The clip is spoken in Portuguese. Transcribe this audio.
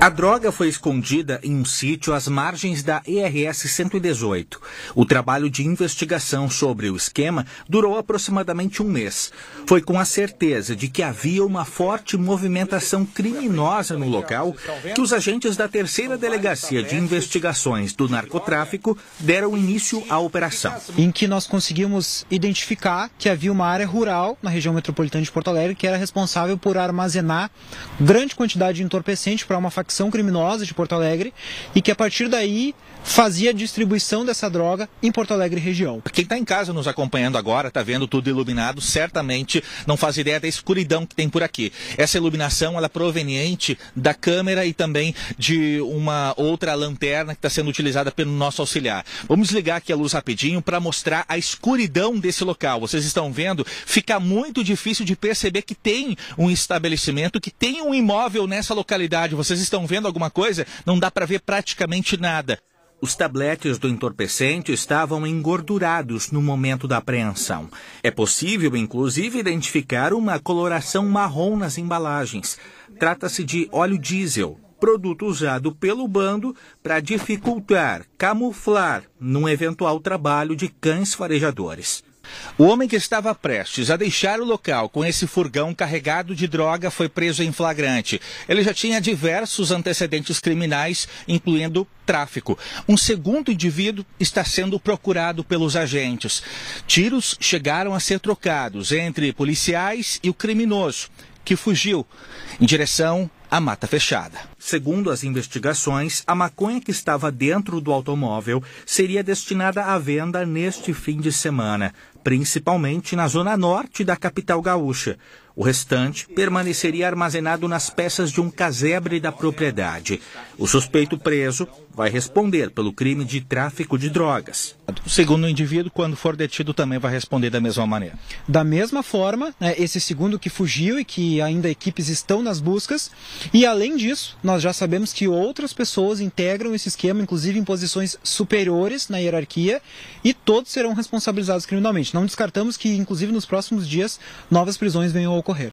A droga foi escondida em um sítio às margens da ERS 118. O trabalho de investigação sobre o esquema durou aproximadamente um mês. Foi com a certeza de que havia uma forte movimentação criminosa no local que os agentes da terceira delegacia de investigações do narcotráfico deram início à operação. Em que nós conseguimos identificar que havia uma área rural na região metropolitana de Porto Alegre que era responsável por armazenar grande quantidade de entorpecente para uma facção criminosa de Porto Alegre e que a partir daí fazia a distribuição dessa droga em Porto Alegre região. Quem está em casa nos acompanhando agora, está vendo tudo iluminado, certamente não faz ideia da escuridão que tem por aqui. Essa iluminação ela é proveniente da câmera e também de uma outra lanterna que está sendo utilizada pelo nosso auxiliar. Vamos ligar aqui a luz rapidinho para mostrar a escuridão desse local. Vocês estão vendo, fica muito difícil de perceber que tem um estabelecimento, que tem um imóvel nessa localidade. Vocês estão estão vendo alguma coisa, não dá para ver praticamente nada. Os tabletes do entorpecente estavam engordurados no momento da apreensão. É possível, inclusive, identificar uma coloração marrom nas embalagens. Trata-se de óleo diesel, produto usado pelo bando para dificultar, camuflar, num eventual trabalho de cães farejadores. O homem que estava prestes a deixar o local com esse furgão carregado de droga foi preso em flagrante. Ele já tinha diversos antecedentes criminais, incluindo tráfico. Um segundo indivíduo está sendo procurado pelos agentes. Tiros chegaram a ser trocados entre policiais e o criminoso, que fugiu em direção à mata fechada. Segundo as investigações, a maconha que estava dentro do automóvel seria destinada à venda neste fim de semana, principalmente na zona norte da capital gaúcha. O restante permaneceria armazenado nas peças de um casebre da propriedade. O suspeito preso vai responder pelo crime de tráfico de drogas. O segundo indivíduo, quando for detido, também vai responder da mesma maneira. Da mesma forma, né, esse segundo que fugiu e que ainda equipes estão nas buscas. E além disso, nós já sabemos que outras pessoas integram esse esquema, inclusive em posições superiores na hierarquia, e todos serão responsabilizados criminalmente. Não descartamos que, inclusive nos próximos dias, novas prisões venham a ocorrer.